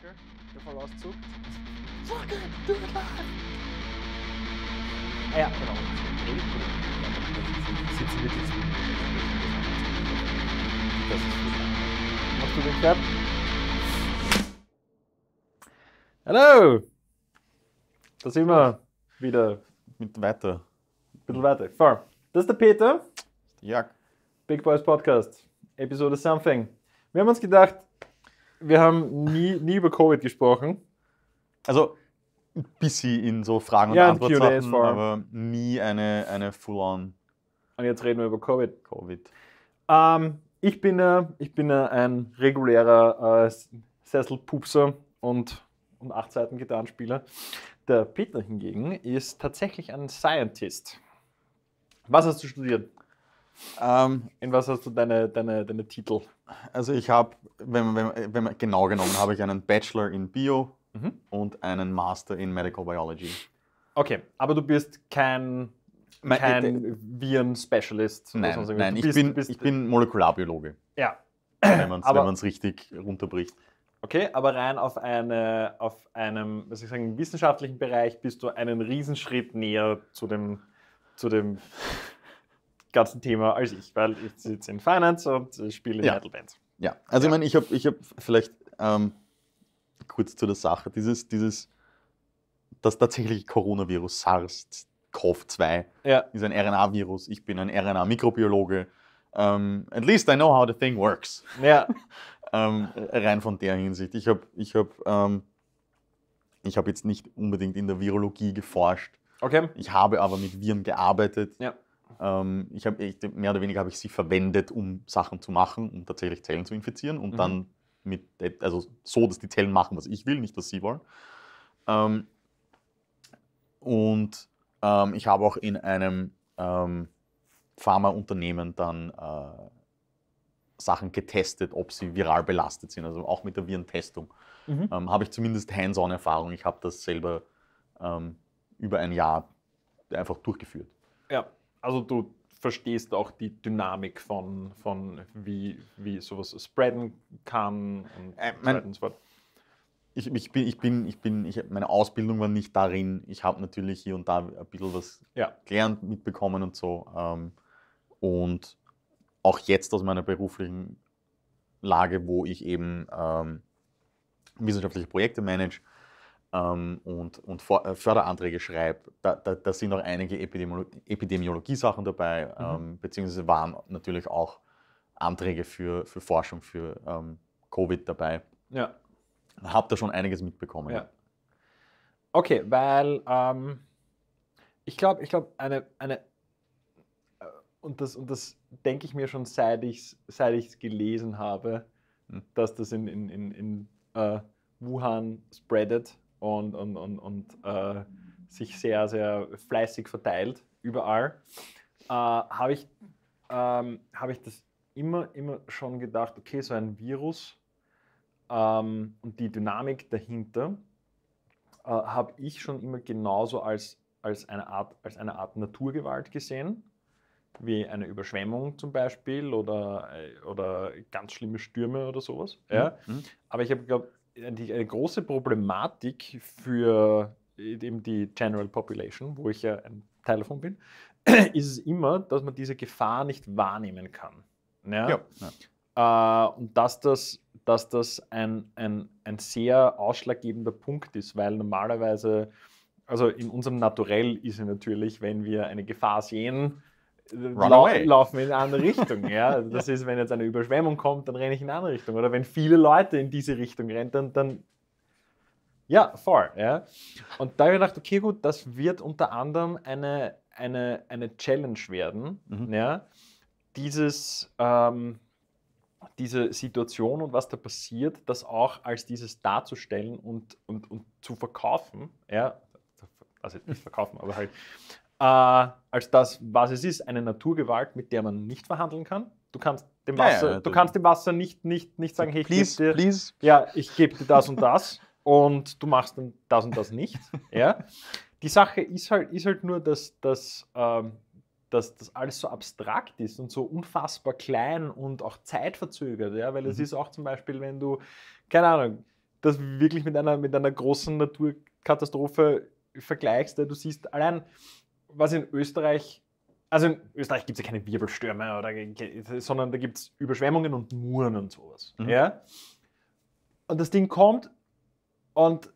Sucker, der voll auszuckt. Sucker, du Ah ja, genau. Sitzen mit jetzt. Das ist gut. Machst du den Clap? Hallo! Da sind wir wieder. Mit weiter. Ein bisschen weiter. Far. Das ist der Peter. Das Big Boys Podcast. Episode Something. Wir haben uns gedacht, wir haben nie, nie über Covid gesprochen. Also ein bisschen in so Fragen und Antworten, aber nie eine, eine Full-on. Und jetzt reden wir über Covid. Covid. Ähm, ich bin, äh, ich bin äh, ein regulärer äh, Sessel-Pupser und, und acht Seiten Gitarrenspieler. Der Peter hingegen ist tatsächlich ein Scientist. Was hast du studiert? Ähm, in was hast du deine, deine, deine Titel? Also ich habe, wenn, wenn, wenn man genau genommen, habe ich einen Bachelor in Bio mhm. und einen Master in Medical Biology. Okay, aber du bist kein, kein äh, Viren-Specialist. Nein, nein bist, ich, bin, bist, ich bin Molekularbiologe. Ja. Wenn man es richtig runterbricht. Okay, aber rein auf, eine, auf einem was ich sagen, wissenschaftlichen Bereich bist du einen Riesenschritt näher zu dem, zu dem ganzen Thema als ich, weil ich sitze in Finance und äh, spiele in ja. Metal Bands. Ja, also ja. ich meine, ich habe ich hab vielleicht ähm, kurz zu der Sache, dieses, dieses, das tatsächliche Coronavirus SARS-CoV-2 ja. ist ein RNA-Virus, ich bin ein RNA-Mikrobiologe. Um, ähm, at least I know how the thing works. Ja. ähm, rein von der Hinsicht. Ich habe ich hab, ähm, hab jetzt nicht unbedingt in der Virologie geforscht. Okay. Ich habe aber mit Viren gearbeitet. Ja. Ähm, ich hab, ich, mehr oder weniger habe ich sie verwendet, um Sachen zu machen, um tatsächlich Zellen zu infizieren und mhm. dann mit, e, also so, dass die Zellen machen, was ich will, nicht was sie wollen. Ähm, und ähm, ich habe auch in einem ähm, Pharmaunternehmen dann äh, Sachen getestet, ob sie viral belastet sind, also auch mit der Virentestung. Mhm. Ähm, habe ich zumindest Hands-on-Erfahrung. Ich habe das selber ähm, über ein Jahr einfach durchgeführt. Ja also du verstehst auch die Dynamik von, von wie, wie sowas spreaden kann und äh, mein, so und fort. Ich, ich, bin, ich bin, ich bin, ich, meine Ausbildung war nicht darin. Ich habe natürlich hier und da ein bisschen was ja. gelernt, mitbekommen und so. Ähm, und auch jetzt aus meiner beruflichen Lage, wo ich eben ähm, wissenschaftliche Projekte manage, ähm, und, und äh, Förderanträge schreibe. Da, da, da, sind auch einige Epidemiolo Epidemiologie-Sachen dabei, mhm. ähm, beziehungsweise waren natürlich auch Anträge für, für Forschung, für ähm, Covid dabei. Ja. Hab da schon einiges mitbekommen. Ja. Okay, weil ähm, ich glaube, ich glaube, eine, eine äh, und das, und das denke ich mir schon, seit ich es seit ich's gelesen habe, hm. dass das in, in, in, in äh, Wuhan spreadet und, und, und, und äh, sich sehr, sehr fleißig verteilt überall, äh, habe ich, ähm, hab ich das immer, immer schon gedacht, okay, so ein Virus ähm, und die Dynamik dahinter äh, habe ich schon immer genauso als, als, eine Art, als eine Art Naturgewalt gesehen wie eine Überschwemmung zum Beispiel oder, äh, oder ganz schlimme Stürme oder sowas. Ja. Mhm. mhm. Aber ich habe, glaube eine äh, große Problematik für äh, eben die General Population, wo ich ja ein Teil davon bin, ist es immer, dass man diese Gefahr nicht wahrnehmen kann. Ja. ja. Äh, und dass das, dass das ein, ein, ein sehr ausschlaggebender Punkt ist, weil normalerweise, also in unserem Naturell ist es natürlich, wenn wir eine Gefahr sehen, lau away. laufen in eine andere Richtung. ja? Also das ist, wenn jetzt eine Überschwemmung kommt, dann renne ich in eine andere Richtung. Oder wenn viele Leute in diese Richtung rennen, dann, dann ja, voll. Ja. Und da habe ich gedacht, okay, gut, das wird unter anderem eine, eine, eine Challenge werden, mhm. ja, dieses, ähm, diese Situation und was da passiert, das auch als dieses darzustellen und, und, und zu verkaufen. Ja. Also nicht verkaufen, aber halt äh, als das, was es ist, eine Naturgewalt, mit der man nicht verhandeln kann. Du kannst dem Wasser, ja, ja, du kannst dem Wasser nicht, nicht, nicht sagen, hey, ich please, dir, please. Ja, ich gebe dir das und das und du machst dann das und das nicht. ja. Die Sache ist halt, ist halt nur, dass, dass, ähm, dass das alles so abstrakt ist und so unfassbar klein und auch zeitverzögert, ja, weil mhm. es ist auch zum Beispiel, wenn du, keine Ahnung, das wirklich mit einer, mit einer großen Naturkatastrophe vergleichst, ja, du siehst allein, was in Österreich, also in Österreich gibt es ja keine Wirbelstürme, oder, sondern da gibt es Überschwemmungen und Muren und sowas. Mhm. Ja? Und das Ding kommt und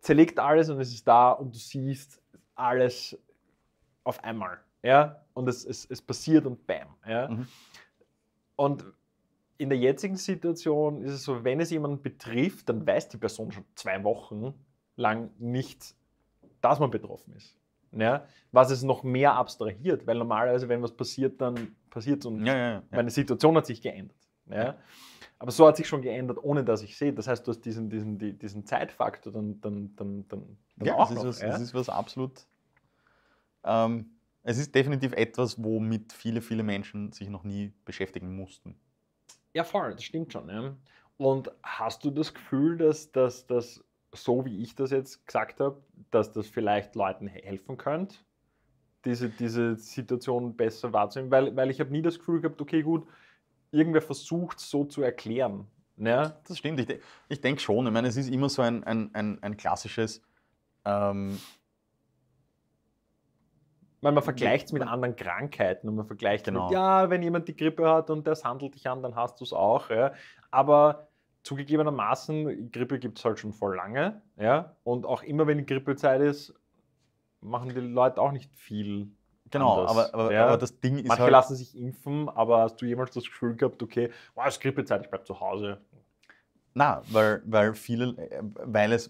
zerlegt alles und es ist da und du siehst alles auf einmal. Ja? Und es, es, es passiert und bam. Ja? Mhm. Und in der jetzigen Situation ist es so, wenn es jemanden betrifft, dann weiß die Person schon zwei Wochen lang nicht, dass man betroffen ist ja, was es noch mehr abstrahiert, weil normalerweise, wenn was passiert, dann passiert es und ja, ja, ja. meine Situation hat sich geändert. Ja. Aber so hat sich schon geändert, ohne dass ich sehe. Das heißt, du hast diesen, diesen, diesen Zeitfaktor dann, dann, dann, dann, ja, auch das noch. Ist was, ja? Das ist was absolut. Ähm, es ist definitiv etwas, womit viele, viele Menschen sich noch nie beschäftigen mussten. Ja, voll, das stimmt schon. Ja. Und hast du das Gefühl, dass, dass, dass so wie ich das jetzt gesagt habe, dass das vielleicht Leuten helfen könnte, diese, diese Situation besser wahrzunehmen, weil, weil ich habe nie das Gefühl gehabt, okay, gut, irgendwer versucht es so zu erklären. Ne? Das stimmt, ich, ich denke schon. Ich meine, es ist immer so ein, ein, ein, ein klassisches. Ähm meine, man vergleicht es mit anderen Krankheiten und man vergleicht genau. mit, ja, wenn jemand die Grippe hat und das handelt dich an, dann hast du es auch. Ja. Aber zugegebenermaßen, Grippe gibt es halt schon voll lange. Ja? Und auch immer, wenn Grippezeit ist, machen die Leute auch nicht viel. Genau, aber, aber, ja? aber, das Ding ist. Manche halt lassen sich impfen, aber hast du jemals das Gefühl gehabt, okay, wow, es ist Grippezeit, ich bleibe zu Hause? Na, weil, weil viele, äh, weil es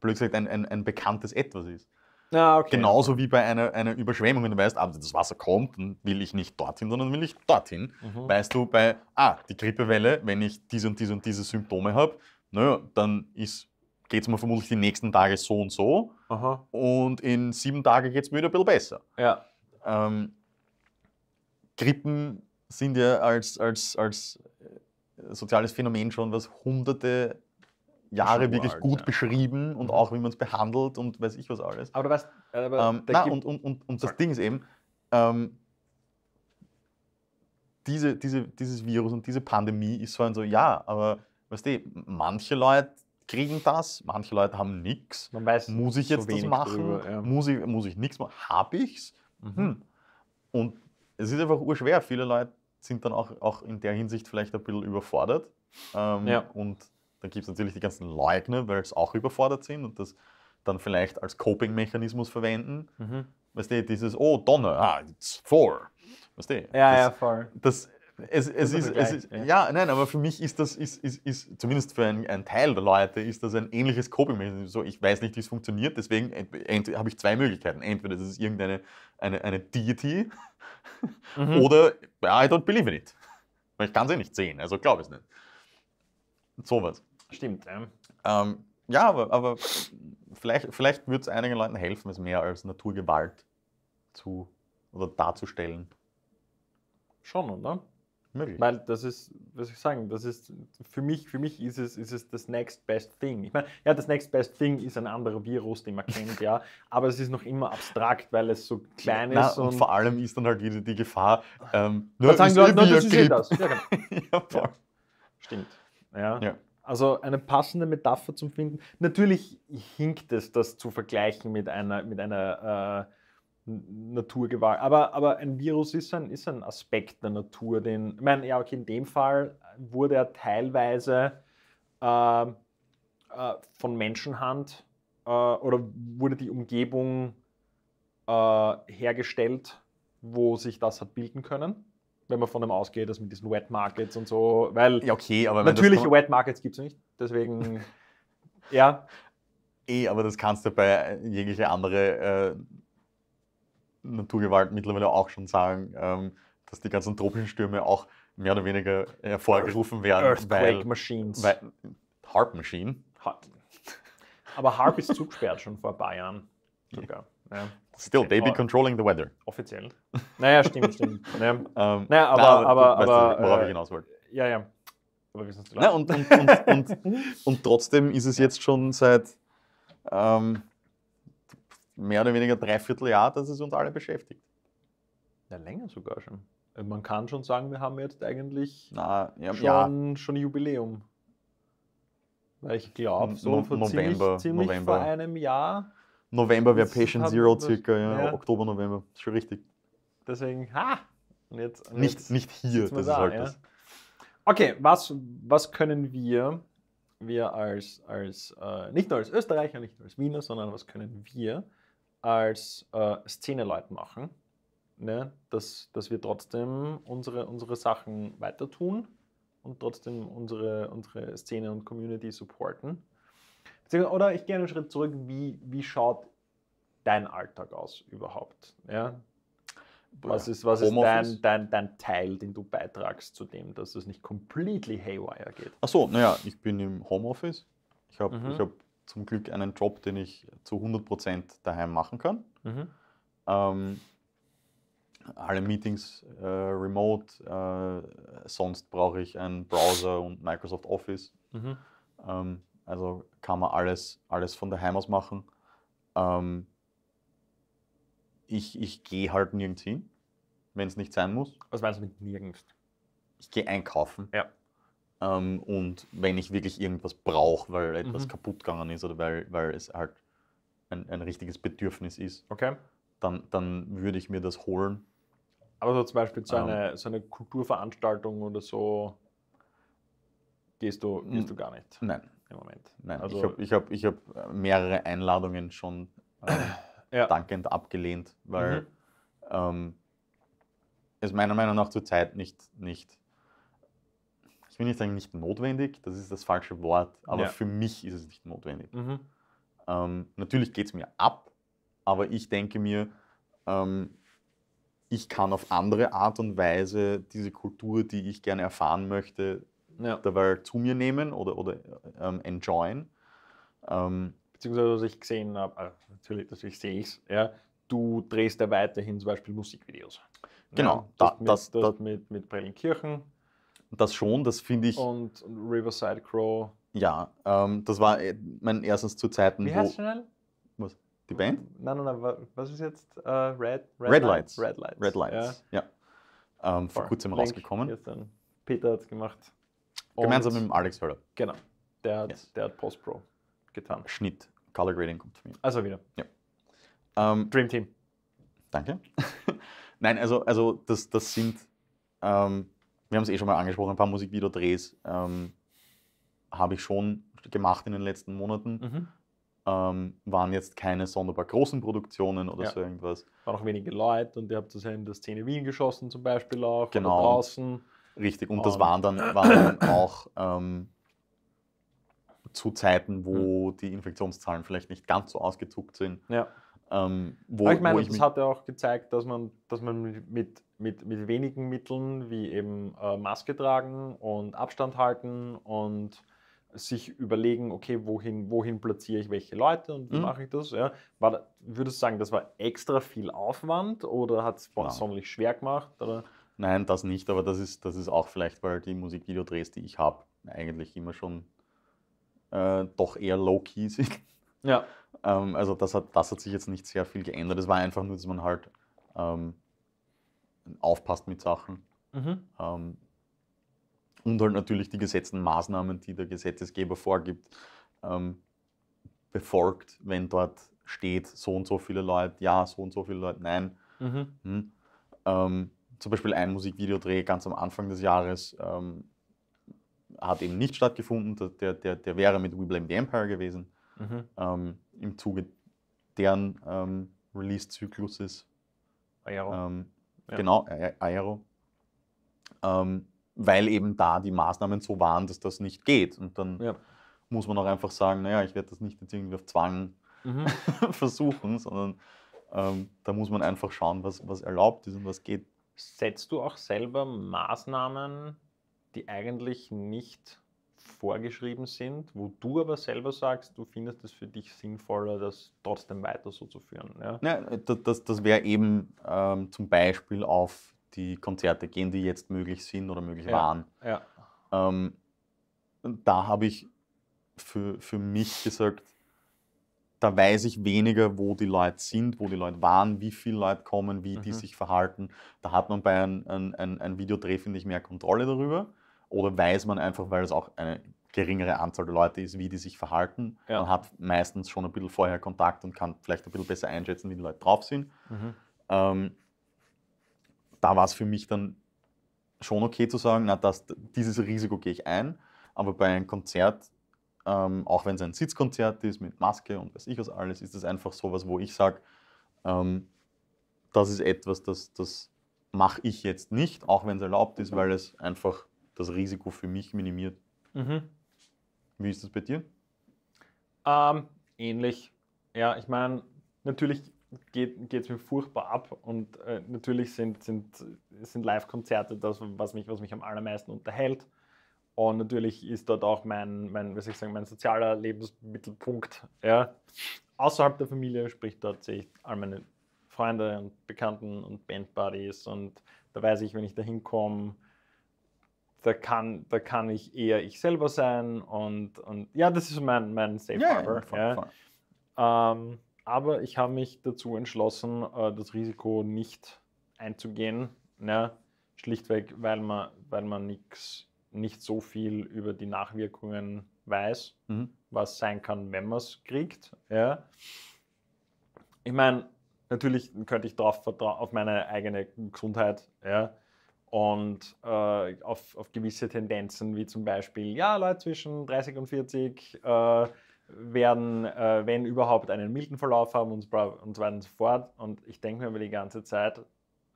blöd gesagt ein, ein, ein bekanntes Etwas ist. Ah, okay. Genauso wie bei einer, einer Überschwemmung, wenn du weißt, ah, das Wasser kommt, dann will ich nicht dorthin, sondern will ich dorthin. Mhm. Weißt du, bei, ah, die Grippewelle, wenn ich diese und diese und diese Symptome habe, naja, dann geht es mir vermutlich die nächsten Tage so und so. Aha. Und in sieben Tagen geht es mir wieder ein bisschen besser. Ja. Ähm, Grippen sind ja als, als, als äh, soziales Phänomen schon was hunderte Jahre wirklich alt, gut ja. beschrieben und mhm. auch wie man es behandelt und weiß ich was alles. Aber du weißt, aber ähm, da und, und, und, und das Ding ist eben, ähm, diese, diese, dieses Virus und diese Pandemie ist so ein so, ja, aber weißt du, manche Leute kriegen das, manche Leute haben nichts. Man weiß Muss ich jetzt so das machen? Drüber, ja. Muss ich, muss ich nichts machen? Habe ich's? Mhm. Hm. Und es ist einfach urschwer. Viele Leute sind dann auch, auch in der Hinsicht vielleicht ein bisschen überfordert. Ähm, ja. Und dann gibt es natürlich die ganzen Leugner, weil sie auch überfordert sind und das dann vielleicht als Coping-Mechanismus verwenden. Mhm. Weißt du, dieses, oh Donner, ah, it's four. Weißt du? Ja, das, ja, voll. Das, es, es, ist, es ist, ja. ja, nein, aber für mich ist das, ist, ist, ist zumindest für einen, Teil der Leute, ist das ein ähnliches Coping-Mechanismus. So, ich weiß nicht, wie es funktioniert, deswegen habe ich zwei Möglichkeiten. Entweder das ist irgendeine eine, eine Deity mhm. oder I don't believe in it. Weil ich kann sie eh nicht sehen, also glaube ich es nicht. Sowas. Stimmt, ja. Ähm, ja, aber, aber vielleicht, vielleicht würde es einigen Leuten helfen, es mehr als Naturgewalt zu oder darzustellen. Schon, oder? Möglich. Weil das ist, was soll ich sagen, das ist für mich, für mich ist es, ist es das next best thing. Ich meine, ja, das next best thing ist ein anderer Virus, den man kennt, ja, aber es ist noch immer abstrakt, weil es so klein Na, ist. Und, und, vor allem ist dann halt wieder die Gefahr, ähm, nur sagen, ist du, halt, no, das ist eh das. Ja, genau. ja, ja. Stimmt. Ja. ja. Also eine passende Metapher zum Finden. Natürlich hinkt es, das zu vergleichen mit einer, mit einer äh, Naturgewalt. Aber, aber ein Virus ist ein, ist ein Aspekt der Natur. Den, ich meine, ja, okay, in dem Fall wurde er teilweise äh, äh, von Menschenhand äh, oder wurde die Umgebung äh, hergestellt, wo sich das hat bilden können wenn man von dem ausgeht, dass mit diesen Wet Markets und so, weil ja, okay, aber natürlich Wet Markets gibt es nicht, deswegen ja. Eh, aber das kannst du bei jeglicher andere äh, Naturgewalt mittlerweile auch schon sagen, ähm, dass die ganzen tropischen Stürme auch mehr oder weniger hervorgerufen werden. Earthquake weil, Machines. Weil, Harp Machine. Aber Harp ist zugesperrt schon vor ein paar Jahren. Sogar. Ja. Still, they be controlling the weather. Offiziell. Naja, stimmt, stimmt. Naja, ähm, naja aber, na, aber, aber, aber du, worauf äh, ich hinaus wollte. Ja, ja. Aber wir sind na, und, und, und, und, trotzdem ist es jetzt schon seit ähm, mehr oder weniger dreiviertel Jahr, dass es uns alle beschäftigt. Ja, länger sogar schon. Also man kann schon sagen, wir haben jetzt eigentlich na, ja, schon, ja. schon Jubiläum. Weil ich glaube, so vor November, ziemlich, ziemlich November. vor einem Jahr November wäre Patient Zero circa, ja. ja. Oktober, November. Ist schon richtig. Deswegen, ha! Und jetzt, und nicht, jetzt nicht hier, das da, ist halt ja. das. Okay, was, was können wir, wir als, als äh, nicht nur als Österreicher, nicht nur als Wiener, sondern was können wir als äh, Szeneleute machen, ne? dass, dass wir trotzdem unsere, unsere Sachen weiter tun und trotzdem unsere, unsere Szene und Community supporten? Oder ich gehe einen Schritt zurück, wie, wie schaut dein Alltag aus überhaupt? Ja? Was ist, was ist dein, dein, dein Teil, den du beitragst zu dem, dass es nicht completely haywire geht? Achso, naja, ich bin im Homeoffice. Ich habe mhm. hab zum Glück einen Job, den ich zu 100% daheim machen kann. Mhm. Ähm, alle Meetings äh, remote, äh, sonst brauche ich einen Browser und Microsoft Office. Mhm. Ähm, also kann man alles, alles von daheim aus machen. Ähm, ich ich gehe halt nirgends hin, wenn es nicht sein muss. Was also meinst du mit nirgends? Ich gehe einkaufen. Ja. Ähm, und wenn ich wirklich irgendwas brauche, weil etwas mhm. kaputt gegangen ist oder weil, weil es halt ein, ein richtiges Bedürfnis ist, okay. dann, dann würde ich mir das holen. Aber so zum Beispiel ähm. so eine, so eine Kulturveranstaltung oder so gehst du, gehst du gar nicht. Nein, im Moment. Nein, also, ich habe ich hab, ich hab äh, mehrere Einladungen schon äh, ja. dankend abgelehnt, weil mhm. ähm, es meiner Meinung nach zurzeit nicht, nicht, ich will nicht sagen nicht notwendig, das ist das falsche Wort, aber ja. für mich ist es nicht notwendig. Mhm. Ähm, natürlich geht es mir ab, aber ich denke mir, ähm, ich kann auf andere Art und Weise diese Kultur, die ich gerne erfahren möchte, ja. dabei zu mir nehmen oder, oder ähm, enjoyen. Ähm, Beziehungsweise, was ich gesehen habe, äh, natürlich, natürlich sehe ich es, ja, du drehst ja weiterhin zum Beispiel Musikvideos. Ne? Genau, ja, das, das, mit, das, das mit, mit Prellenkirchen. Das schon, das finde ich. Und Riverside Crow. Ja, ähm, das war äh, mein erstes zu Zeiten. Wie heißt schnell? Was? Die Band? Nein, nein, nein, was ist jetzt? Äh, Red, Red, Red Lights. Lights. Red Lights. Red Lights, ja. ja. Ähm, vor kurzem Link rausgekommen. Peter hat es gemacht. Gemeinsam mit dem Alex Höller. Genau. Der hat, yes. der hat Post Pro getan. Schnitt, Color Grading kommt zu mir. Also wieder. Ja. Ähm, Dream Team. Danke. Nein, also, also das, das sind, ähm, wir haben es eh schon mal angesprochen, ein paar Musikvideodrehs ähm, habe ich schon gemacht in den letzten Monaten. Mhm. Ähm, waren jetzt keine sonderbar großen Produktionen oder ja. so irgendwas. Waren auch wenige Leute und ihr habt das ja in der Szene Wien geschossen zum Beispiel auch. Genau. draußen. Richtig, und das ah. waren dann, waren dann auch ähm, zu Zeiten, wo hm. die Infektionszahlen vielleicht nicht ganz so ausgezuckt sind. Ja. Ähm, wo, Aber ich meine, ich das hat ja auch gezeigt, dass man, dass man mit, mit, mit wenigen Mitteln wie eben äh, Maske tragen und Abstand halten und sich überlegen, okay, wohin, wohin platziere ich welche Leute und wie mhm. mache ich das? Ja. War, würdest du sagen, das war extra viel Aufwand oder hat es genau. sonderlich schwer gemacht? Oder? Nein, das nicht, aber das ist, das ist auch vielleicht, weil die Musikvideodrehs, die ich habe, eigentlich immer schon äh, doch eher low-key sind. Ja. Ähm, also das hat, das hat sich jetzt nicht sehr viel geändert. Es war einfach nur, dass man halt ähm, aufpasst mit Sachen. Mhm. Ähm, und halt natürlich die gesetzten Maßnahmen, die der Gesetzesgeber vorgibt, ähm, befolgt, wenn dort steht, so und so viele Leute, ja, so und so viele Leute, nein. Mhm. Hm. Ähm, zum Beispiel ein Musikvideodreh ganz am Anfang des Jahres ähm, hat eben nicht stattgefunden. Der, der, der wäre mit We Blame the Empire gewesen. Mhm. Ähm, Im Zuge deren ähm, Release-Zykluses. Aero. Ähm, ja. Genau, Aero. Ähm, weil eben da die Maßnahmen so waren, dass das nicht geht. Und dann ja. muss man auch einfach sagen, naja, ich werde das nicht jetzt irgendwie auf Zwang mhm. versuchen, sondern ähm, da muss man einfach schauen, was, was erlaubt ist und was geht. Setzt du auch selber Maßnahmen, die eigentlich nicht vorgeschrieben sind, wo du aber selber sagst, du findest es für dich sinnvoller, das trotzdem weiter so zu führen? Ja, ja das, das wäre eben ähm, zum Beispiel auf die Konzerte gehen, die jetzt möglich sind oder möglich ja, waren. Ja. Ähm, da habe ich für, für mich gesagt, da weiß ich weniger, wo die Leute sind, wo die Leute waren, wie viele Leute kommen, wie mhm. die sich verhalten. Da hat man bei einem ein, ein, Videodreh, finde ich, mehr Kontrolle darüber. Oder weiß man einfach, weil es auch eine geringere Anzahl der Leute ist, wie die sich verhalten. Ja. Man hat meistens schon ein bisschen vorher Kontakt und kann vielleicht ein bisschen besser einschätzen, wie die Leute drauf sind. Mhm. Ähm, da war es für mich dann schon okay zu sagen, na, das, dieses Risiko gehe ich ein. Aber bei einem Konzert ähm, auch wenn es ein Sitzkonzert ist mit Maske und weiß ich was alles, ist das einfach sowas, wo ich sage, ähm, das ist etwas, das, das mache ich jetzt nicht, auch wenn es erlaubt ist, mhm. weil es einfach das Risiko für mich minimiert. Mhm. Wie ist das bei dir? Ähm, ähnlich. Ja, ich meine, natürlich geht es mir furchtbar ab und äh, natürlich sind, sind, sind Live-Konzerte das, was mich, was mich am allermeisten unterhält. Und natürlich ist dort auch mein, mein, was ich sagen, mein sozialer Lebensmittelpunkt. Ja. Außerhalb der Familie, sprich, dort sehe ich all meine Freunde und Bekannten und Bandbuddies und da weiß ich, wenn ich da hinkomme, da kann, da kann ich eher ich selber sein und, und ja, das ist mein, mein Safe yeah, Harbor. Ja. Ähm, aber ich habe mich dazu entschlossen, äh, das Risiko nicht einzugehen, ne? schlichtweg, weil man, weil man nichts nicht so viel über die Nachwirkungen weiß, mhm. was sein kann, wenn man es kriegt. Ja. Ich meine, natürlich könnte ich darauf vertrauen, auf meine eigene Gesundheit ja, und äh, auf, auf gewisse Tendenzen, wie zum Beispiel, ja, Leute zwischen 30 und 40 äh, werden, äh, wenn überhaupt, einen milden Verlauf haben und, so weiter und so fort. Und ich denke mir über die ganze Zeit,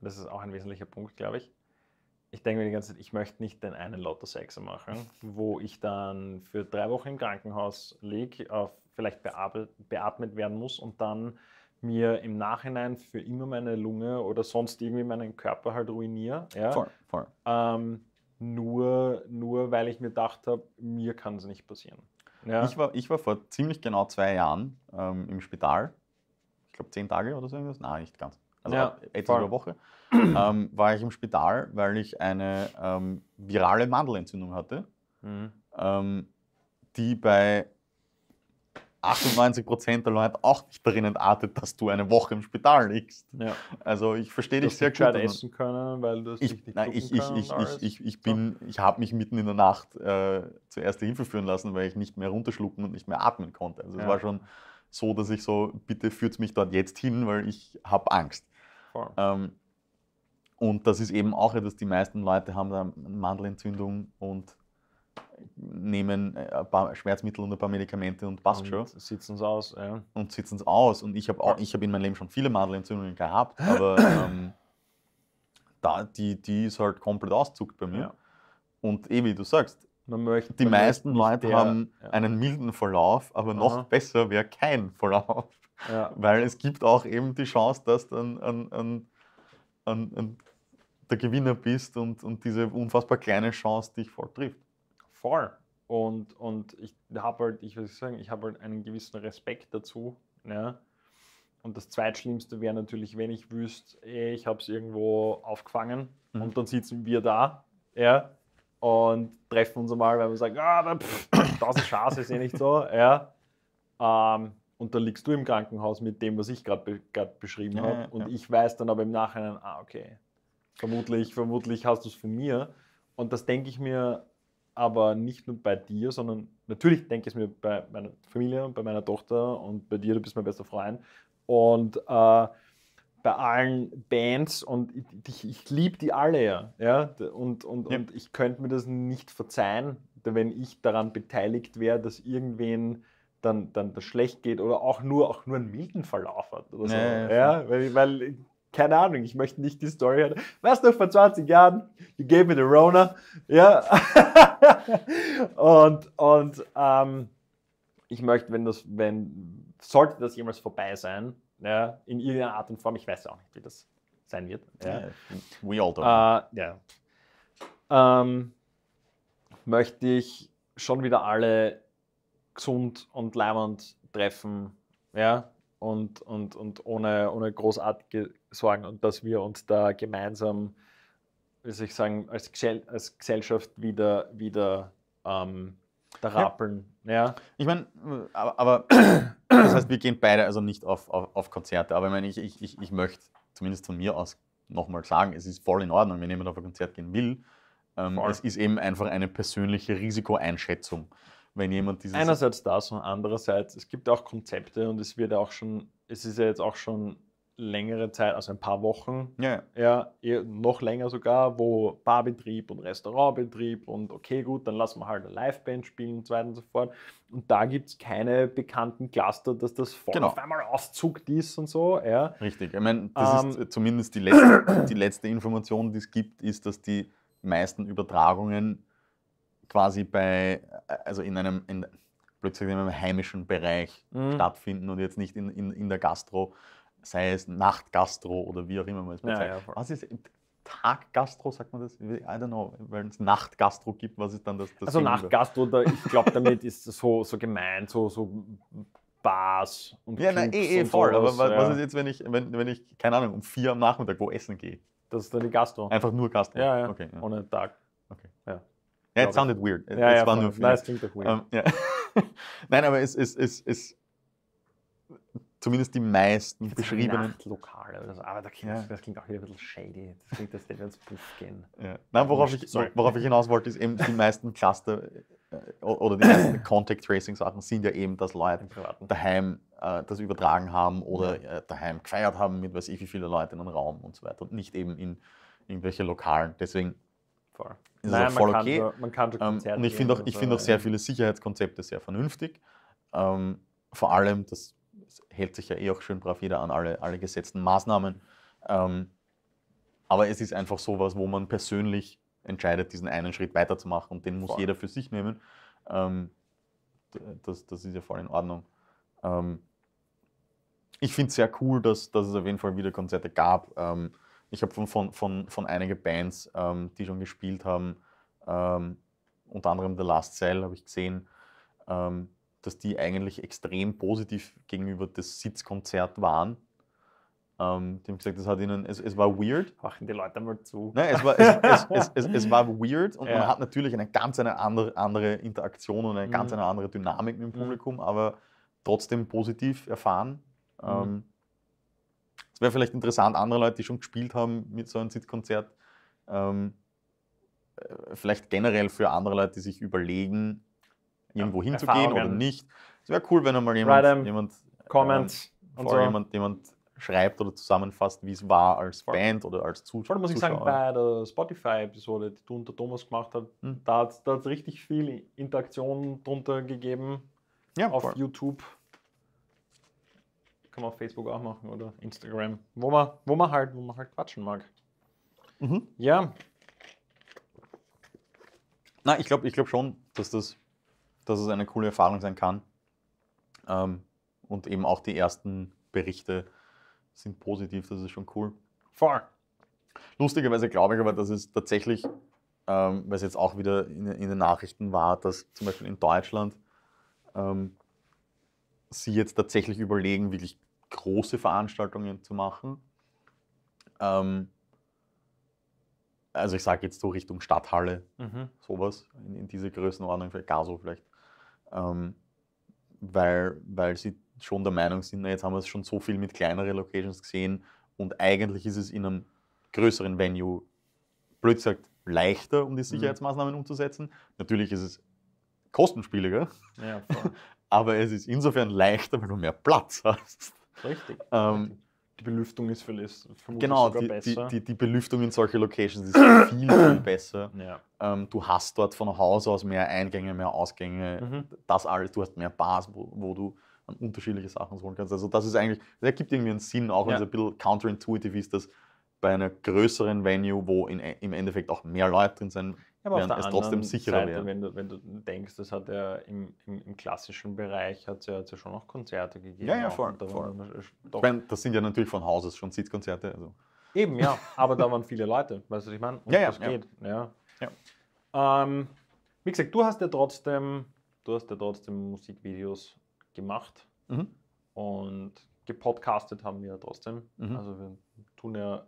das ist auch ein wesentlicher Punkt, glaube ich, ich denke mir die ganze Zeit, ich möchte nicht den einen Lotto 6 machen, wo ich dann für drei Wochen im Krankenhaus liege, vielleicht beatmet werden muss und dann mir im Nachhinein für immer meine Lunge oder sonst irgendwie meinen Körper halt ruiniere. Ja? Voll, voll. Ähm, nur, nur weil ich mir gedacht habe, mir kann es nicht passieren. Ja? Ich, war, ich war vor ziemlich genau zwei Jahren ähm, im Spital. Ich glaube zehn Tage oder so irgendwas. Nein, nicht ganz also ja, etwas über Woche, ähm, war ich im Spital, weil ich eine ähm, virale Mandelentzündung hatte, mhm. ähm, die bei 98 der Leute auch nicht darin entartet, dass du eine Woche im Spital liegst. Ja. Also ich verstehe dich sehr gescheit also essen können, weil du es ich, nicht nein, ich, ich, ich, ich, ich, ich, bin, ich habe mich mitten in der Nacht äh, zur ersten Hilfe führen lassen, weil ich nicht mehr runterschlucken und nicht mehr atmen konnte. Also ja. es war schon so, dass ich so, bitte führt mich dort jetzt hin, weil ich habe Angst. Ähm, und das ist eben auch etwas, die meisten Leute haben da Mandelentzündung und nehmen äh, ein paar Schmerzmittel und ein paar Medikamente und passt und schon. Sitzen es aus, ja. Und sitzen es aus. Und ich habe hab in meinem Leben schon viele Mandelentzündungen gehabt, aber ähm, da, die, die ist halt komplett auszuckt bei mir. Ja. Und eh, wie du sagst, die meisten Leute der, haben ja. einen milden Verlauf, aber Aha. noch besser wäre kein Verlauf. Ja. Weil es gibt auch eben die Chance, dass du ein, ein, ein, der Gewinner bist und, und diese unfassbar kleine Chance dich voll trifft. Voll. Und, und ich habe halt, ich würde sagen, ich habe halt einen gewissen Respekt dazu. Ne? Und das Zweitschlimmste wäre natürlich, wenn ich wüsste, eh, ich habe es irgendwo aufgefangen mhm. und dann sitzen wir da. Ja, und treffen uns einmal, weil wir sagen, ah, pff, das ist scheiße, ist eh nicht so. Ja. Ähm, und dann liegst du im Krankenhaus mit dem, was ich gerade be beschrieben habe. Ja, und ich weiß dann aber im Nachhinein, ah, okay, vermutlich, vermutlich hast du es von mir. Und das denke ich mir aber nicht nur bei dir, sondern natürlich denke ich es mir bei meiner Familie und bei meiner Tochter und bei dir, du bist mein bester Freund. Und äh, bei allen Bands und ich, ich liebe die alle ja. ja? Und, und, ja. und ich könnte mir das nicht verzeihen, wenn ich daran beteiligt wäre, dass irgendwen dann, dann das schlecht geht oder auch nur, auch nur einen milden Verlauf hat oder so. Ja, ja weil, weil, keine Ahnung, ich möchte nicht die Story hören. Weißt du, vor 20 Jahren, you gave me the Rona. Ja. und und ähm, ich möchte, wenn das, wenn, sollte das jemals vorbei sein, ja, in irgendeiner Art und Form. Ich weiß auch nicht, wie das sein wird. Ja. Yeah, we all do. Äh, ja. Ähm, möchte ich schon wieder alle gesund und leimend treffen, ja, und, und, und ohne, ohne großartige Sorgen und dass wir uns da gemeinsam, wie soll ich sagen, als, Gesell als Gesellschaft wieder, wieder ähm, da rappeln, ja. ja. Ich meine, äh, aber, aber das heißt, wir gehen beide also nicht auf, auf, auf Konzerte. Aber ich, meine, ich, ich, ich möchte zumindest von mir aus nochmal sagen, es ist voll in Ordnung, wenn jemand auf ein Konzert gehen will. Ähm, es ist eben einfach eine persönliche Risikoeinschätzung. Wenn jemand dieses Einerseits das und andererseits, es gibt auch Konzepte und es wird auch schon, es ist ja jetzt auch schon längere Zeit, also ein paar Wochen, ja, ja. ja eh, noch länger sogar, wo Barbetrieb und Restaurantbetrieb und okay, gut, dann lassen wir halt eine Liveband spielen und so weiter und so fort. Und da gibt es keine bekannten Cluster, dass das voll genau. auf einmal auszuckt ist und so. Ja. Richtig, ich meine, das ähm, ist zumindest die letzte, die letzte Information, die es gibt, ist, dass die meisten Übertragungen quasi bei, also in einem, in, plötzlich in einem heimischen Bereich mhm. stattfinden und jetzt nicht in, in, in der Gastro sei es Nachtgastro oder wie auch immer man es bezeichnet. Ja, ja, was ist Taggastro, sagt man das? I don't know, wenn es Nachtgastro gibt, was ist dann das? das also Nachtgastro, da, ich glaube, damit ist so, so gemeint, so, so Bars und Ja, nein, eh, eh, voll. Sowas, aber was ist jetzt, wenn ich, wenn, wenn ich, keine Ahnung, um vier am Nachmittag wo essen gehe? Das ist dann die Gastro. Einfach nur Gastro? Ja, ja. Okay, ja. Ohne Tag. Okay. Ja. Ja, it sounded weird. ja, ja, war nur Nein, es klingt doch weird. Um, ähm, ja. Nein, aber es ist, es, es, es, zumindest die meisten Jetzt beschriebenen. Nachtlokale oder so, aber da klingt, ja. das klingt auch wieder ein bisschen shady. Das klingt, als wenn wir ins Puff gehen. Ja. Nein, worauf ich, worauf ich hinaus wollte, ist eben die meisten Cluster äh, oder die meisten Contact Tracing Sachen sind ja eben, dass Leute daheim äh, das übertragen haben oder äh, daheim gefeiert haben mit weiß ich wie viele Leute in einem Raum und so weiter und nicht eben in irgendwelche Lokalen. Deswegen voll. ist Nein, es auch voll man okay. Kann so, man kann so ähm, und ich finde auch, ich so, find auch sehr viele Sicherheitskonzepte sehr vernünftig. Ähm, vor allem, dass hält sich ja eh auch schön brav jeder an alle, alle gesetzten Maßnahmen. Ähm, aber es ist einfach sowas, wo man persönlich entscheidet, diesen einen Schritt weiterzumachen und den muss voll. jeder für sich nehmen. Ähm, das, das ist ja voll in Ordnung. Ähm, ich finde es sehr cool, dass, dass es auf jeden Fall wieder Konzerte gab. Ähm, ich habe von, von, von, von einigen Bands, ähm, die schon gespielt haben, ähm, unter anderem The Last Cell habe ich gesehen, ähm, dass die eigentlich extrem positiv gegenüber das Sitzkonzert waren. Ähm, die haben gesagt, das hat ihnen, es, es war weird. Machen die Leute mal zu. Nein, es war, es, es, es, es war weird und ja. man hat natürlich eine ganz eine andere, andere Interaktion und eine ganz mhm. eine andere Dynamik mit dem mhm. Publikum, mhm. aber trotzdem positiv erfahren. Mhm. Ähm, es wäre vielleicht interessant, andere Leute, die schon gespielt haben mit so einem Sitzkonzert, ähm, äh, vielleicht generell für andere Leute, die sich überlegen, irgendwo ja, hinzugehen oder nicht. Es wäre cool, wenn einmal jemand, right jemand, jemand, äh, vor so. jemand, jemand schreibt oder zusammenfasst, wie es war als Band oder als Zuschauer. Vor allem muss ich sagen, bei der Spotify-Episode, die du unter Thomas gemacht hast, hm. da hat es richtig viel Interaktion drunter gegeben. Ja, auf voll. YouTube. Kann man auf Facebook auch machen oder Instagram. Wo man, wo man, halt, wo man halt quatschen mag. Mhm. Ja. Na, ich glaube ich glaub schon, dass das dass es eine coole Erfahrung sein kann. Ähm, und eben auch die ersten Berichte sind positiv, das ist schon cool. Voll. Lustigerweise glaube ich aber, dass es tatsächlich, ähm, weil es jetzt auch wieder in, in, den Nachrichten war, dass zum Beispiel in Deutschland ähm, sie jetzt tatsächlich überlegen, wirklich große Veranstaltungen zu machen. Ähm, also ich sage jetzt so Richtung Stadthalle, mhm. sowas, in, in diese Größenordnung, vielleicht gar so vielleicht ähm, weil, weil sie schon der Meinung sind, na, jetzt haben wir es schon so viel mit kleineren Locations gesehen und eigentlich ist es in einem größeren Venue, blöd gesagt, leichter, um die mhm. Sicherheitsmaßnahmen mhm. umzusetzen. Natürlich ist es kostenspieliger, ja, aber es ist insofern leichter, weil du mehr Platz hast. Richtig. Ähm, Richtig. Die Belüftung ist vermutlich Genau, sogar die, besser. Die, die, die, Belüftung in solchen Locations ist viel, viel besser. Ja. Ähm, du hast dort von Haus aus mehr Eingänge, mehr Ausgänge, mhm. das alles. Du hast mehr Bars, wo, wo du an unterschiedliche Sachen holen kannst. Also das ist eigentlich, das ergibt irgendwie einen Sinn, auch wenn es ein bisschen counterintuitive ist, dass bei einer größeren Venue, wo in, im Endeffekt auch mehr Leute drin sind, aber wären es trotzdem sicherer Seite, Wenn du, wenn du denkst, das hat er im, im, im klassischen Bereich hat es ja, ja, schon auch Konzerte gegeben. Ja, ja, voll. Da voll. Ich meine, das sind ja natürlich von Hauses schon Sitzkonzerte. Also. Eben, ja, aber da waren viele Leute, weißt du, was ich meine? ja, ja, das ja. geht. Ja. ja. Ähm, wie gesagt, du hast ja trotzdem, du hast ja trotzdem Musikvideos gemacht mhm. und gepodcastet haben wir ja trotzdem. Mhm. Also wir tun ja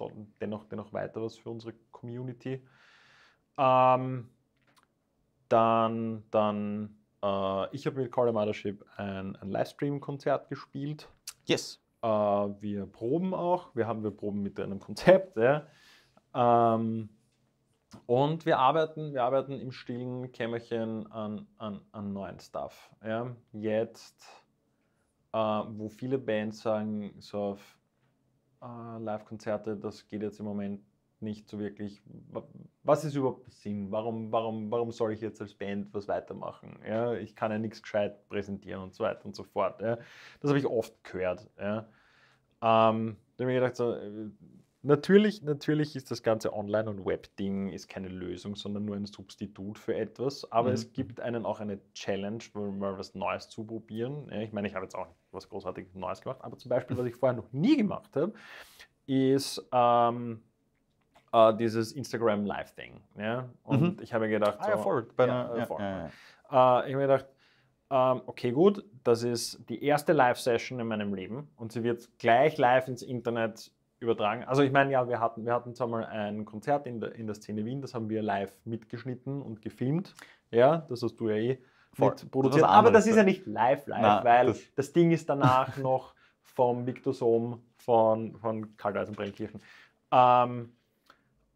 äh, dennoch, dennoch weiter was für unsere Community. Ähm, dann, dann äh, ich habe mit Call Mothership ein, ein Livestream-Konzert gespielt. Yes. Äh, wir proben auch. Wir haben wir proben mit einem Konzept. Ja. Ähm, und wir arbeiten, wir arbeiten im stillen Kämmerchen an, an, an neuen Stuff. Ja. Jetzt, äh, wo viele Bands sagen, so auf äh, Live-Konzerte, das geht jetzt im Moment nicht so wirklich, was ist überhaupt Sinn? Warum, warum, warum soll ich jetzt als Band was weitermachen? Ja, ich kann ja nichts gescheit präsentieren und so weiter und so fort. Ja. Das habe ich oft gehört. Ja. Ähm, da habe ich gedacht, so, äh, natürlich, natürlich ist das ganze Online- und Web-Ding keine Lösung, sondern nur ein Substitut für etwas. Aber mhm. es gibt einen auch eine Challenge, mal was Neues zu probieren. Ja, ich meine, ich habe jetzt auch was großartig Neues gemacht, aber zum Beispiel, was ich vorher noch nie gemacht habe, ist... Ähm, uh, dieses Instagram Live-Ding. Ja? Mhm. Und mhm. ich habe mir gedacht, ah, ja, forward, bei ja, einer, ja, ja, uh, ich habe mir gedacht, um, ähm, okay, gut, das ist die erste Live-Session in meinem Leben und sie wird gleich live ins Internet übertragen. Also ich meine, ja, wir hatten, wir hatten zwar mal ein Konzert in der, in der Szene Wien, das haben wir live mitgeschnitten und gefilmt. Ja, das hast du ja eh produziert. aber das ist ja nicht live, live, Nein, weil das, das, Ding ist danach noch vom Victor Sohm von, von Karl Eisenbrennkirchen. Ähm,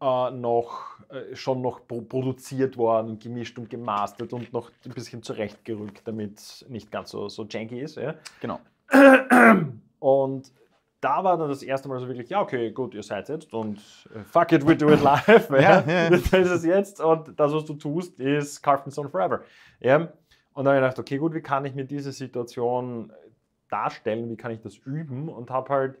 äh, noch, äh, schon noch produziert worden, gemischt und gemastert und noch ein bisschen zurechtgerückt, damit es nicht ganz so, so janky ist. Ja? Genau. Und da war dann das erste Mal so wirklich, ja, okay, gut, ihr seid jetzt und äh, fuck it, we do it live. ja, ja, ja. Das ist es jetzt und das, was du tust, ist Carpenter Stone Forever. Ja? Und dann habe ich gedacht, okay, gut, wie kann ich mir diese Situation äh, darstellen, wie kann ich das üben und habe halt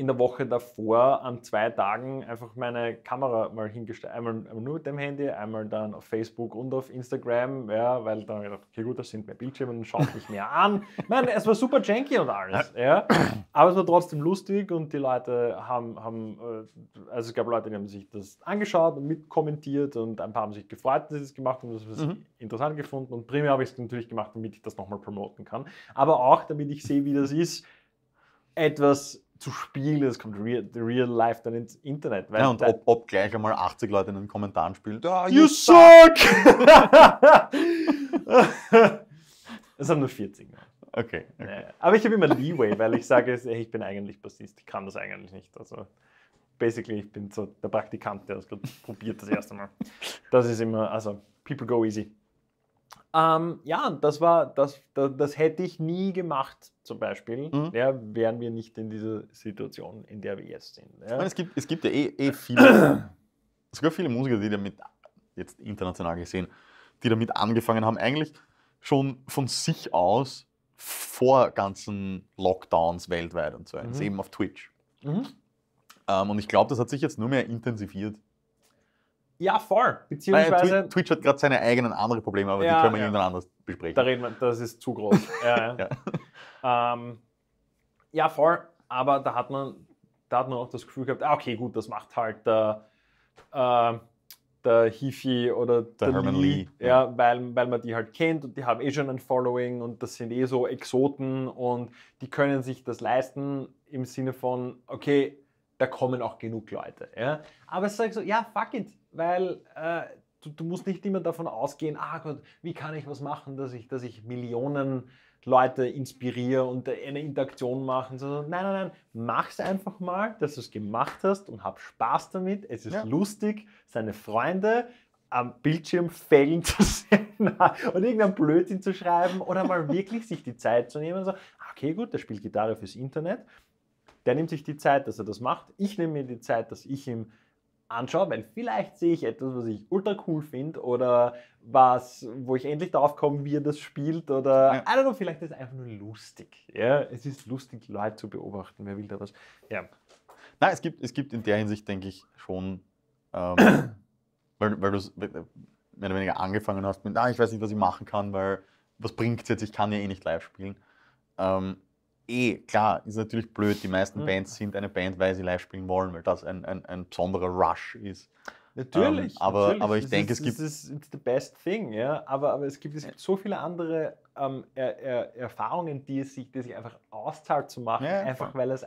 in der Woche davor an zwei Tagen einfach meine Kamera mal hingestellt. Einmal, einmal, nur mit dem Handy, einmal dann auf Facebook und auf Instagram, ja, weil dann gedacht, okay, gut, das sind mehr Bildschirme, dann schaut mich mehr an. Nein, es war super janky und alles. Ja. Aber es war trotzdem lustig und die Leute haben, haben äh, also es gab Leute, die haben sich das angeschaut und mitkommentiert und ein paar haben sich gefreut, dass sie das gemacht haben, das haben mhm. interessant gefunden und primär habe ich es natürlich gemacht, damit ich das nochmal promoten kann. Aber auch, damit ich sehe, wie das ist, etwas zu spielen, es kommt real, real life dann ins Internet. ja, und ob, ob, gleich einmal 80 Leute in den Kommentaren spielen, oh, you, you suck! Es haben nur 40. Ne? Okay. okay. Aber ich habe immer Leeway, weil ich sage, ich bin eigentlich Bassist, ich kann das eigentlich nicht. Also basically, ich bin so der Praktikant, der das gerade probiert das erste Mal. Das ist immer, also people go easy. Ähm, ja, das war, das, das, das, hätte ich nie gemacht, zum Beispiel, mhm. ja, wären wir nicht in dieser Situation, in der wir jetzt sind. Ja. Meine, es, gibt, es gibt ja eh, eh viele, sogar viele Musiker, die damit, jetzt international gesehen, die damit angefangen haben, eigentlich schon von sich aus vor ganzen Lockdowns weltweit und so, mhm. eben auf Twitch. Mhm. Ähm, und ich glaube, das hat sich jetzt nur mehr intensiviert. Ja, voll. Beziehungsweise. Naja, Twitch hat gerade seine eigenen anderen Probleme, aber ja, die können wir ja. irgendwann anders besprechen. Da reden wir, das ist zu groß. ja, ja. ja. Ähm, ja, voll. Aber da hat man, da hat man auch das Gefühl gehabt, ah, okay, gut, das macht halt der, äh, äh, der Hifi oder der, der Lee, Lee. Ja, weil, weil man die halt kennt und die haben eh schon ein Following und das sind eh so Exoten und die können sich das leisten im Sinne von, okay, da kommen auch genug Leute. Ja? Aber es sage so, ja, fuck it, weil äh, du, du, musst nicht immer davon ausgehen, ah Gott, wie kann ich was machen, dass ich, dass ich Millionen Leute inspiriere und eine Interaktion machen. So, nein, nein, nein, es einfach mal, dass du es gemacht hast und hab Spaß damit. Es ist ja. lustig, seine Freunde am Bildschirm fällen zu sehen und irgendeinen Blödsinn zu schreiben oder mal wirklich sich die Zeit zu nehmen so, okay, gut, der spielt Gitarre fürs Internet, der nimmt sich die Zeit, dass er das macht. Ich nehme mir die Zeit, dass ich ihm anschaue, weil vielleicht sehe ich etwas, was ich ultra cool finde oder was, wo ich endlich darauf komme, wie er das spielt oder ja. I don't know, vielleicht ist es einfach nur lustig. Ja, es ist lustig, Leute zu beobachten. Wer will da was? Ja. Na, es gibt, es gibt in der Hinsicht, denke ich, schon, ähm, weil, weil du mehr oder weniger angefangen hast mit, ah, ich weiß nicht, was ich machen kann, weil was bringt es jetzt, ich kann ja eh nicht live spielen. Ähm, eh, klar, ist natürlich blöd. Die meisten mhm. Bands sind eine Band, weil sie live spielen wollen, weil das ein, ein, ein besonderer Rush ist. Natürlich. Ähm, aber, natürlich. aber ich es denke, ist, es gibt. Es ist the best thing, ja. Aber, aber es, gibt, es gibt so viele andere ähm, er, er, Erfahrungen, die es sich, die sich einfach auszahlt zu machen, ja, einfach weil es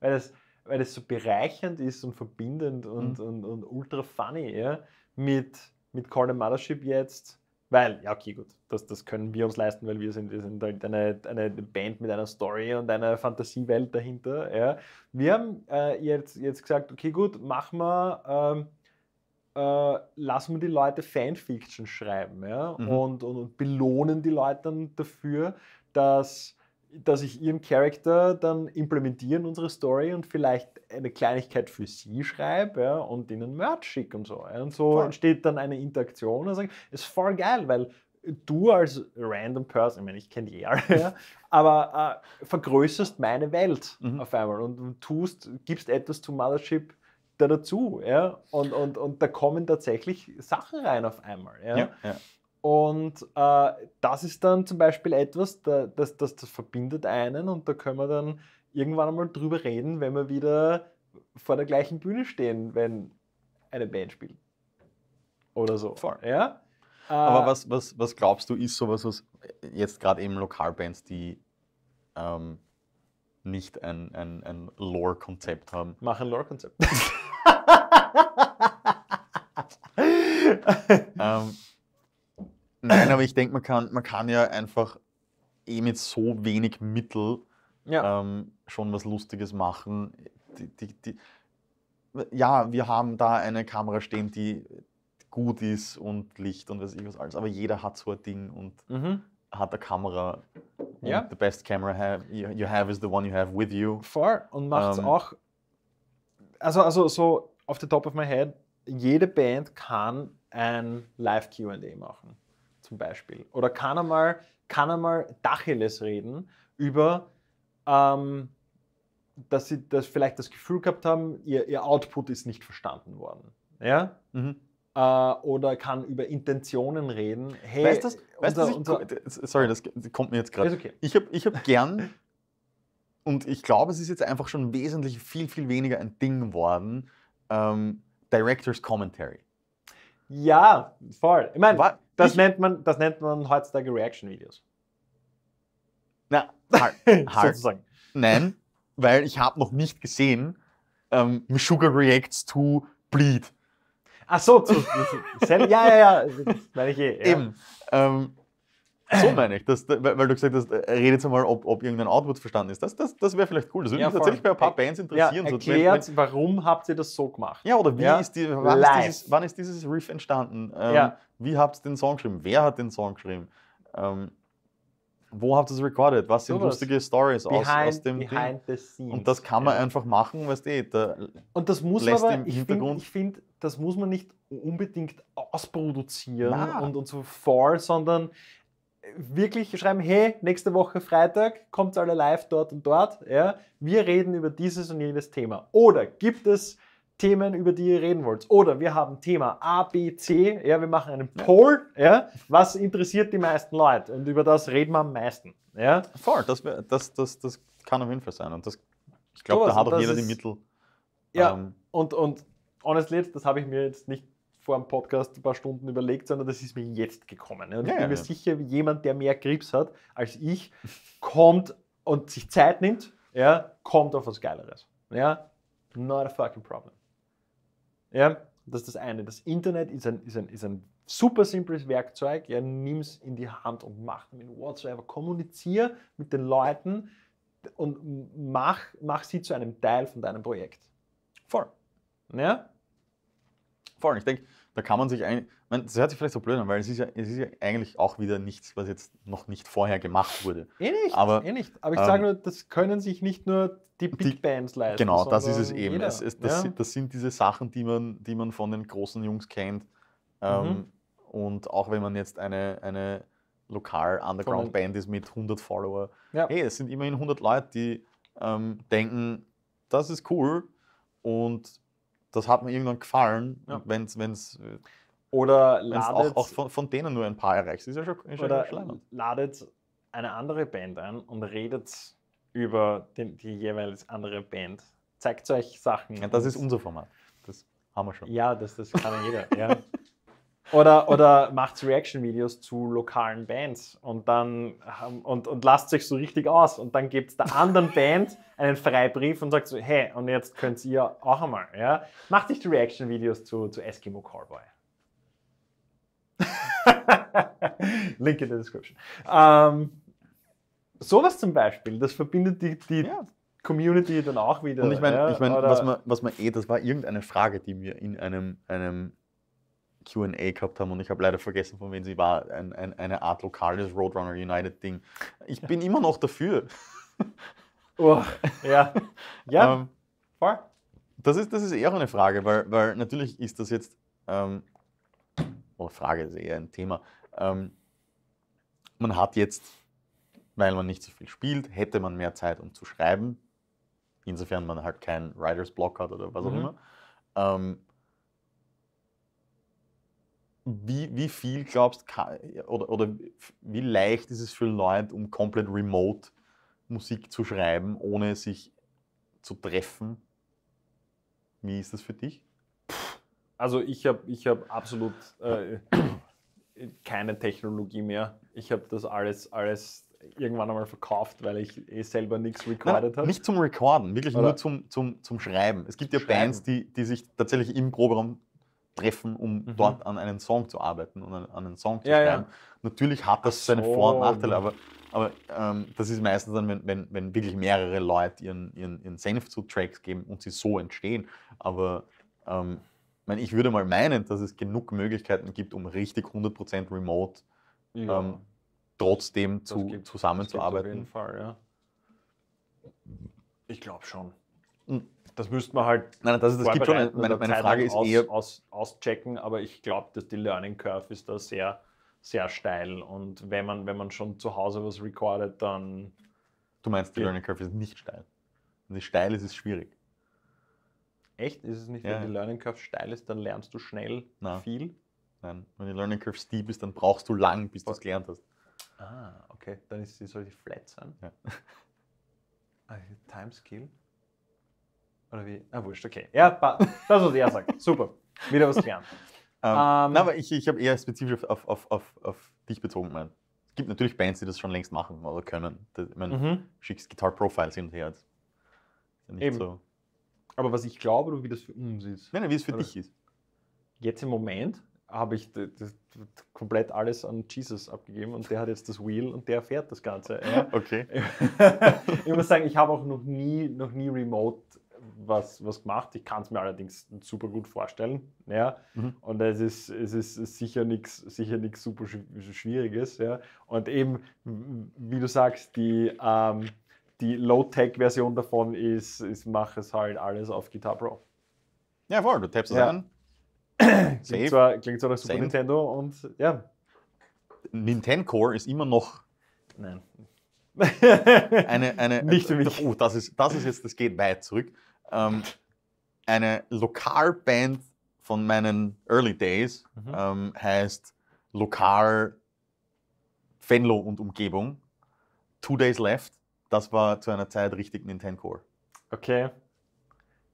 weil es, weil es so bereichernd ist und verbindend und, mhm. und, und ultra funny, ja. Mit, mit Call the Mothership jetzt weil, ja, okay, gut, das, das können wir uns leisten, weil wir sind, wir sind halt eine, eine Band mit einer Story und einer Fantasiewelt dahinter. Ja. Wir haben äh, jetzt, jetzt gesagt, okay, gut, machen wir, ähm, äh, lassen wir die Leute Fanfiction schreiben ja, mhm. und, und, und belohnen die Leute dann dafür, dass dass ich ihren Charakter dann implementiere in unsere Story und vielleicht eine Kleinigkeit für sie schreibe ja, und ihnen Merch schicke und so. Ja. Und so voll. entsteht dann eine Interaktion und sage, ist voll geil, weil du als random person, ich meine, ich kenne die alle, ja, aber äh, vergrößerst meine Welt mhm. auf einmal und tust, gibst etwas zu Mothership da dazu. Ja? Und, und, und da kommen tatsächlich Sachen rein auf einmal. Ja? ja, ja. Und äh, das ist dann zum Beispiel etwas, da, das, das, das verbindet einen und da können wir dann irgendwann einmal drüber reden, wenn wir wieder vor der gleichen Bühne stehen, wenn eine Band spielt. Oder so. Voll. Ja? Aber äh, was, was, was glaubst du, ist sowas, was jetzt gerade eben Lokalbands, die ähm, nicht ein, ein, ein Lore-Konzept haben? Machen Lore-Konzept. ähm, Mhm. Nein, aber ich denke, man kann, man kann ja einfach eh mit so wenig Mittel ja. ähm, schon was Lustiges machen. Die, die, die, ja, wir haben da eine Kamera stehen, die gut ist und Licht und weiß ich was alles, aber jeder hat so ein Ding und mhm. hat eine Kamera. Ja. The best camera have, you have is the one you have with you. Voll. Und macht es ähm, auch, also, also so auf the top of my head, jede Band kann ein Live-QA machen zum Beispiel. Oder kann einmal, kann einmal Dacheles reden über, ähm, dass sie das vielleicht das Gefühl gehabt haben, ihr, ihr Output ist nicht verstanden worden. Ja? Mhm. Äh, oder kann über Intentionen reden. Hey, weißt das, weißt unser, unser, sorry, das kommt mir jetzt gerade. Okay. Ich habe ich hab gern, und ich glaube, es ist jetzt einfach schon wesentlich viel, viel weniger ein Ding geworden, ähm, Director's Commentary. Ja, voll. Ich meine, das, nennt man, das nennt man heutzutage Reaction-Videos. Na, halt, hart. Sozusagen. Nein, weil ich habe noch nicht gesehen, ähm, Sugar reacts to Bleed. Ach so, zu, ja, ja, ja, meine ich eh. Ja. Eben. Ähm, so meine ich, dass, weil, du gesagt hast, äh, redet mal, ob, ob irgendein Output verstanden ist. Das, das, das wäre vielleicht cool. Das würde ja, mich tatsächlich bei ein paar e- Bands interessieren. Ja, erklärt, so, wenn, wenn, warum habt ihr das so gemacht? Ja, oder wie ja. ist die, wann ist, dieses, wann, ist dieses, Riff entstanden? Ähm, ja. Wie habt ihr den Song geschrieben? Wer hat den Song geschrieben? Ähm, wo habt ihr es recorded? Was sind so lustige Stories aus, aus dem behind Ding? The scenes. Und das kann man ja. einfach machen, weißt du, da Und das muss man aber, ich finde, find, das muss man nicht unbedingt ausproduzieren und, und so vor, sondern wirklich schreiben, hey, nächste Woche Freitag kommt alle live dort und dort. Ja, wir reden über dieses und jenes Thema. Oder gibt es Themen, über die ihr reden wollt. Oder wir haben Thema A, B, C. Ja, wir machen einen Poll. Ja, was interessiert die meisten Leute? Und über das reden wir am meisten. Ja? Voll, das, das, das, das kann auf jeden Fall sein. Und das, ich glaube, da hat auch jeder ist, die Mittel. Ja, ähm, und, und honestly, das habe ich mir jetzt nicht vor dem Podcast ein paar Stunden überlegt, sondern das ist mir jetzt gekommen. Und ich bin mir ja. sicher, jemand, der mehr Krebs hat als ich, kommt und sich Zeit nimmt, ja, kommt auf was Geileres. Ja, not a fucking problem. Ja, das ist das eine. Das Internet ist ein, ist ein, ist ein super simples Werkzeug. Ja, nimm es in die Hand und mach damit WhatsApp. Kommuniziere mit den Leuten und mach, mach sie zu einem Teil von deinem Projekt. Voll. Ja? Voll. Ich denke, da kann man sich eigentlich, das hört sich vielleicht so blöd an, weil es ist, ja, es ist ja eigentlich auch wieder nichts, was jetzt noch nicht vorher gemacht wurde. Eh nicht, aber, eh nicht. aber ich ähm, sage nur, das können sich nicht nur die Big die, Bands leisten. Genau, das ist es eben. Es, es, das, ja. sind, das, sind diese Sachen, die man, die man von den großen Jungs kennt. Ähm, mhm. Und auch wenn man jetzt eine, eine Lokal-Underground-Band ist mit 100 Follower, ja. hey, es sind immerhin 100 Leute, die ähm, denken, das ist cool und das hat mir irgendwann gefallen, ja. wenn es wenn's, äh, oder ladet, auch, auch von, von, denen nur ein paar erreichst. Ist ja schon, ist oder schon ladet eine andere Band ein und redet über den, die jeweils andere Band. Zeigt euch Sachen. Ja, das ist unser Format. Das haben wir schon. Ja, das, das kann jeder. ja. Oder, oder macht Reaction-Videos zu lokalen Bands und dann ähm, und, und lasst euch so richtig aus und dann gebt der anderen Band einen Freibrief und sagt so, hey, und jetzt könnt ihr auch einmal, ja? Macht nicht Reaction-Videos zu, zu Eskimo Callboy. Link in der Description. Ähm, sowas zum Beispiel, das verbindet die, die ja. Community dann auch wieder. Und ich meine, ja? ich mein, was, man, was man eh, das war irgendeine Frage, die mir in einem, einem QA gehabt haben und ich habe leider vergessen, von wem sie war, ein, ein, eine Art lokales Roadrunner United Ding. Ich bin immer noch dafür. oh, ja. Ja. Ähm, voll. Das ist, das ist eher eine Frage, weil, weil natürlich ist das jetzt, ähm, oder oh, Frage ist eher ein Thema. Ähm, man hat jetzt, weil man nicht so viel spielt, hätte man mehr Zeit, um zu schreiben. Insofern man halt keinen Writer's Block hat oder was auch mhm. immer. Ähm, wie, wie viel glaubst kann, oder, oder wie leicht ist es für Leute, um komplett remote Musik zu schreiben, ohne sich zu treffen? Wie ist das für dich? Also ich habe ich hab absolut äh, keine Technologie mehr. Ich habe das alles, alles irgendwann einmal verkauft, weil ich eh selber nichts recorded habe. Nicht zum Recorden, wirklich Oder? nur zum, zum, zum Schreiben. Es gibt ja Schreiben. Bands, die, die sich tatsächlich im Proberaum treffen, um mhm. dort an einen Song zu arbeiten und an, an einen Song zu ja, schreiben. Ja. Natürlich hat das so. seine Vor- und Nachteile, aber, aber ähm, das ist meistens dann, wenn, wenn, wenn wirklich mehrere Leute ihren, ihren, ihren Senf zu Tracks geben und sie so entstehen. Aber ähm, ich würde mal meinen, dass es genug Möglichkeiten gibt, um richtig 100% remote ja. ähm, trotzdem zu, gibt, zusammenzuarbeiten. auf jeden Fall, ja. Ich glaube schon. Mhm das müsste man halt. Nein, das, das gibt schon. meine, meine Frage ist aus, eher. Aus, auschecken, aber ich glaube, dass die Learning Curve ist da sehr, sehr steil. Und wenn man, wenn man schon zu Hause was recordet, dann. Du meinst, die Learning Curve ist nicht steil. Wenn sie steil ist, ist es schwierig. Echt? Ist es nicht, ja. wenn die Learning Curve steil ist, dann lernst du schnell nein. viel? Nein, wenn die Learning Curve steep ist, dann brauchst du lang, bis du es oh. gelernt hast. Ah, okay. Dann ist sie, soll die flat sein? Ja. Ah, Time Skill? Oder wie? Na, ah, wurscht, okay. Ja, das, was er sagt. Super. Wieder was gelernt. Ähm, ähm, na, aber ich, ich habe eher spezifisch auf, auf, auf, auf dich bezogen gemeint. Es gibt natürlich Bands, die das schon längst machen oder können. Das, ich meine, mhm. schickst Guitar Profiles hin und her. nicht Eben. so. Aber was ich glaube oder wie das für uns ist. Nein, nein wie es für oder dich ist. Jetzt im Moment habe ich komplett alles an Jesus abgegeben und der hat jetzt das Wheel und der fährt das Ganze. Ja. Okay. ich muss sagen, ich habe auch noch nie, noch nie remote was, was gemacht. Ich kann es mir allerdings super gut vorstellen. Ja? Mhm. Und es ist, es ist sicher nichts sicher super Schwieriges. Ja? Und eben, wie du sagst, die, ähm, die Low-Tech-Version davon ist, ich mache es halt alles auf Guitar Pro. Ja, voll, du tappst es ja. an. klingt, zwar, klingt zwar nach Super Send. Nintendo und ja. Nintendo Core ist immer noch. Nein. eine, eine, Nicht für äh, mich. Oh, das ist, das ist jetzt, das geht weit zurück ähm, eine Lokalband von meinen Early Days mhm. ähm, heißt Lokal Fenlo und Umgebung. Two Days Left. Das war zu einer Zeit richtig Nintendo Core. Okay.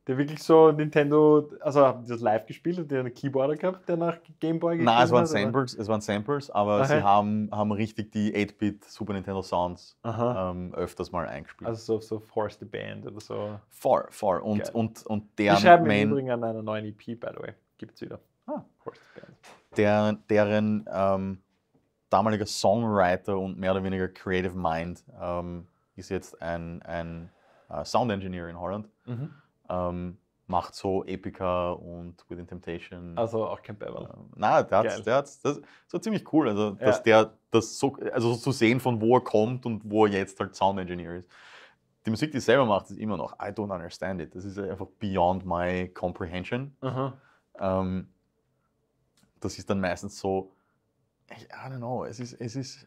Der wirklich so Nintendo, also haben die das live gespielt und der einen Keyboarder gehabt, der nach Gameboy gespielt Nein, es waren hat, Samples, oder? es waren Samples, aber Aha. sie haben, haben richtig die 8-Bit Super Nintendo Sounds ähm, öfters mal eingespielt. Also so, so Force the Band oder so. Far, far. Und, Geil. und, und deren. Die schreiben Main, im Übrigen an einer neuen EP, by the way. Gibt's wieder. Ah. Force the Band. Der, deren ähm, damaliger Songwriter und mehr oder weniger Creative Mind ähm, ist jetzt ein, ein uh, Sound Engineer in Holland. Mhm ähm, macht so Epica und Within Temptation. Also auch kein Beverl. Ähm, nein, der hat Geil. der hat's, das, das ziemlich cool, also dass ja. der das so, also zu sehen, von wo er kommt und wo er jetzt halt Sound Engineer ist. Die Musik, die er selber macht, ist immer noch I don't understand it. Das ist einfach beyond my comprehension. Ähm, das ist dann meistens so, ich I don't know, es ist, es ist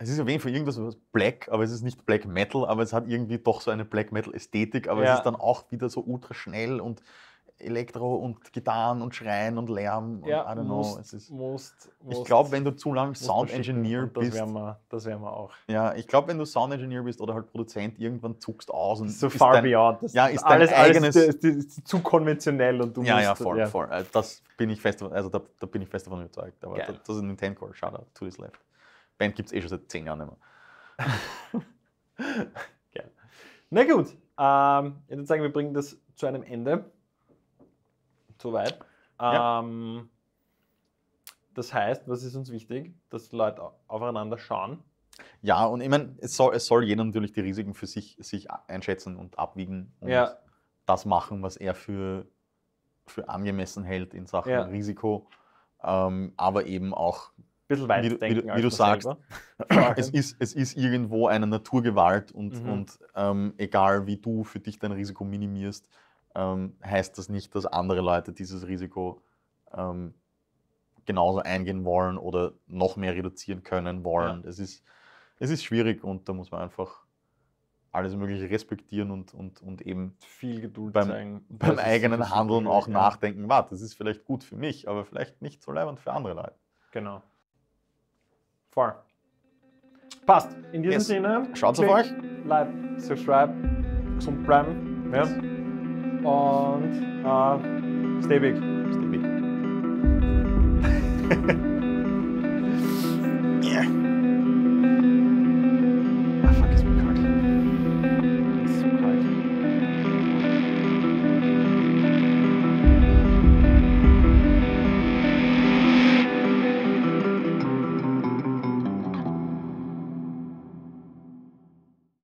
es ist auf jeden Fall irgendwas was Black, aber es ist nicht Black Metal, aber es hat irgendwie doch so eine Black Metal Ästhetik, aber ja. es ist dann auch wieder so ultra schnell und Elektro und Gitarren und Schreien und Lärm. Und ja, most, ist, most, ich glaube, wenn du zu lang Sound Engineer bist. Das wären wir, das wären wir auch. Ja, ich glaube, wenn du Sound Engineer bist oder halt Produzent, irgendwann zuckst aus. Und so far dein, beyond. Das ja, ist alles, eigenes. Alles, das ist zu konventionell und du ja, musst. Ja, voll, ja, voll. Also das bin ich fest, also da, da bin ich fest davon überzeugt. Aber Geil. das ist ein Nintendo out to this left. Band gibt es eh schon seit zehn Jahren nicht mehr. Geil. Na gut, ähm, ich würde sagen, wir bringen das zu einem Ende. Soweit. Ähm, ja. Das heißt, was ist uns wichtig? Dass Leute aufeinander schauen. Ja, und ich meine, es soll, es soll jeder natürlich die Risiken für sich, sich einschätzen und abwiegen und ja. das machen, was er für, für angemessen hält in Sachen ja. Risiko, ähm, aber eben auch bisschen weit wie, denken. Wie, wie du sagst, es ist, es ist irgendwo eine Naturgewalt und, mhm. und ähm, egal wie du für dich dein Risiko minimierst, ähm, heißt das nicht, dass andere Leute dieses Risiko ähm, genauso eingehen wollen oder noch mehr reduzieren können wollen. Ja. Es, ist, es ist schwierig und da muss man einfach alles Mögliche respektieren und, und, und eben viel Geduld beim, zeigen. beim eigenen Handeln auch nachdenken, warte, das ist vielleicht gut für mich, aber vielleicht nicht so leibend für andere Leute. Genau. Voll. Passt. In diesem yes. Sinne. Schaut auf euch. Like, subscribe, gesund bleiben. Ja. Und uh, stay big. Stay big.